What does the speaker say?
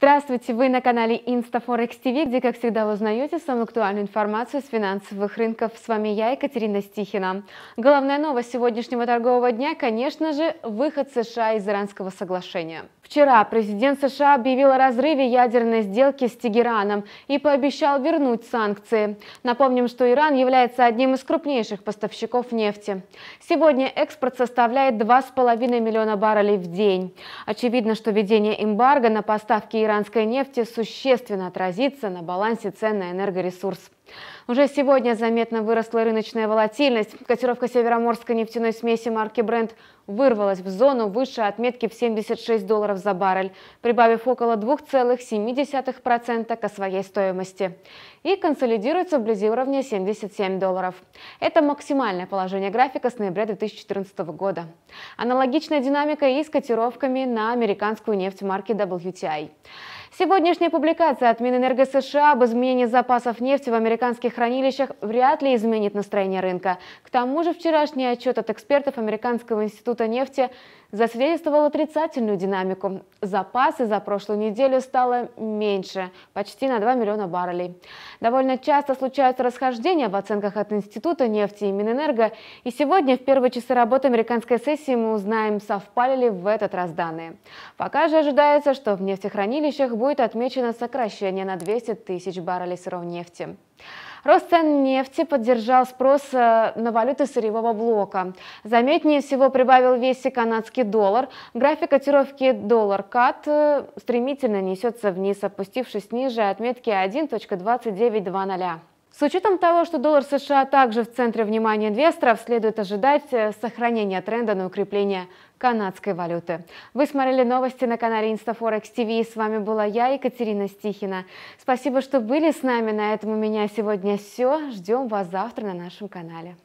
Здравствуйте, вы на канале InstaForex TV, где, как всегда, вы узнаете самую актуальную информацию с финансовых рынков. С вами я, Екатерина Стихина. Главная новость сегодняшнего торгового дня, конечно же, выход США из Иранского соглашения. Вчера президент США объявил о разрыве ядерной сделки с Тегераном и пообещал вернуть санкции. Напомним, что Иран является одним из крупнейших поставщиков нефти. Сегодня экспорт составляет 2,5 миллиона баррелей в день. Очевидно, что введение эмбарго на поставки иранской нефти существенно отразится на балансе цен на энергоресурс. Уже сегодня заметно выросла рыночная волатильность. Котировка североморской нефтяной смеси марки Brent вырвалась в зону выше отметки в 76 долларов за баррель, прибавив около 2,7% к своей стоимости. И консолидируется вблизи уровня 77 долларов. Это максимальное положение графика с ноября 2014 года. Аналогичная динамика и с котировками на американскую нефть марки WTI. Сегодняшняя публикация от Минэнерго США об изменении запасов нефти в Америке американских хранилищах вряд ли изменит настроение рынка. К тому же вчерашний отчет от экспертов Американского института нефти засвидетельствовал отрицательную динамику. Запасы за прошлую неделю стало меньше, почти на 2 миллиона баррелей. Довольно часто случаются расхождения в оценках от Института нефти и Минэнерго, и сегодня в первые часы работы американской сессии мы узнаем, совпали ли в этот раз данные. Пока же ожидается, что в нефтехранилищах будет отмечено сокращение на 200 тысяч баррелей сырой нефти. Рост цен нефти поддержал спрос э, на валюты сырьевого блока. Заметнее всего прибавил в весе канадский доллар. График котировки доллар-кат э, стремительно несется вниз, опустившись ниже отметки 1.2920. С учетом того, что доллар США также в центре внимания инвесторов, следует ожидать э, сохранения тренда на укрепление канадской валюты. Вы смотрели новости на канале Инстафорекс ТВ. С вами была я, Екатерина Стихина. Спасибо, что были с нами. На этом у меня сегодня все. Ждем вас завтра на нашем канале.